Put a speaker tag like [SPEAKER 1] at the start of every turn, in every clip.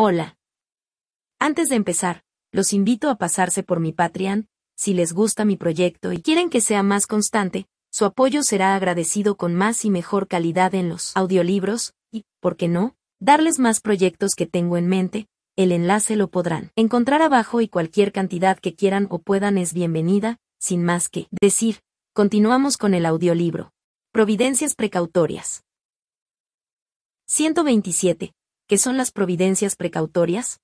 [SPEAKER 1] Hola. Antes de empezar, los invito a pasarse por mi Patreon, si les gusta mi proyecto y quieren que sea más constante, su apoyo será agradecido con más y mejor calidad en los audiolibros, y, ¿por qué no?, darles más proyectos que tengo en mente, el enlace lo podrán encontrar abajo y cualquier cantidad que quieran o puedan es bienvenida, sin más que decir, continuamos con el audiolibro. Providencias precautorias. 127. ¿qué son las providencias precautorias?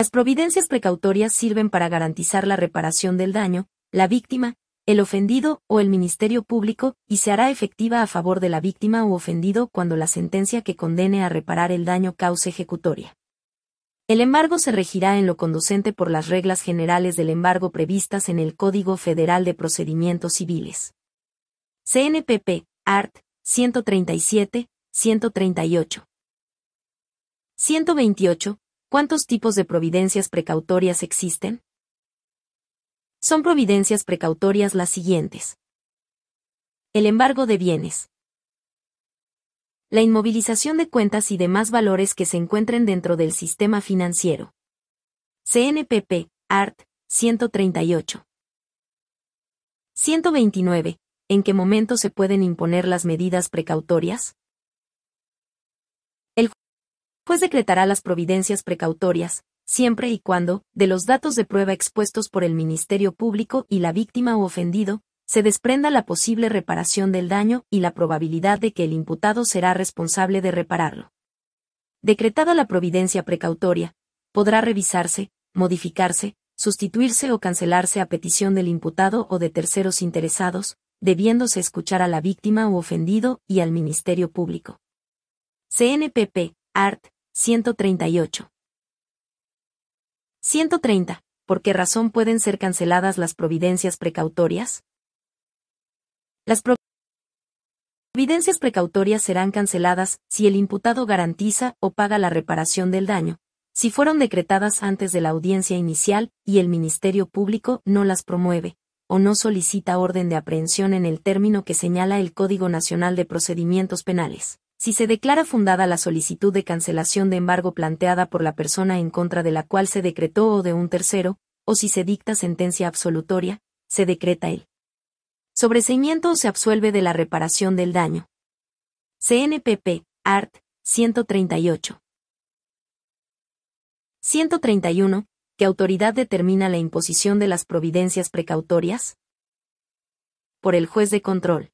[SPEAKER 1] Las providencias precautorias sirven para garantizar la reparación del daño, la víctima, el ofendido o el Ministerio Público y se hará efectiva a favor de la víctima u ofendido cuando la sentencia que condene a reparar el daño cause ejecutoria. El embargo se regirá en lo conducente por las reglas generales del embargo previstas en el Código Federal de Procedimientos Civiles. CNPP, Art. 137, 138. 128. ¿Cuántos tipos de providencias precautorias existen? Son providencias precautorias las siguientes. El embargo de bienes. La inmovilización de cuentas y demás valores que se encuentren dentro del sistema financiero. CNPP, ART, 138. 129. ¿En qué momento se pueden imponer las medidas precautorias? juez pues decretará las providencias precautorias, siempre y cuando, de los datos de prueba expuestos por el Ministerio Público y la víctima u ofendido, se desprenda la posible reparación del daño y la probabilidad de que el imputado será responsable de repararlo. Decretada la providencia precautoria, podrá revisarse, modificarse, sustituirse o cancelarse a petición del imputado o de terceros interesados, debiéndose escuchar a la víctima u ofendido y al Ministerio Público. CNPP, Art. 138. 130. ¿Por qué razón pueden ser canceladas las providencias precautorias? Las providencias precautorias serán canceladas si el imputado garantiza o paga la reparación del daño, si fueron decretadas antes de la audiencia inicial y el Ministerio Público no las promueve, o no solicita orden de aprehensión en el término que señala el Código Nacional de Procedimientos Penales. Si se declara fundada la solicitud de cancelación de embargo planteada por la persona en contra de la cual se decretó o de un tercero, o si se dicta sentencia absolutoria, se decreta el sobreseimiento o se absuelve de la reparación del daño. CNPP, Art. 138. 131. ¿Qué autoridad determina la imposición de las providencias precautorias? Por el juez de control.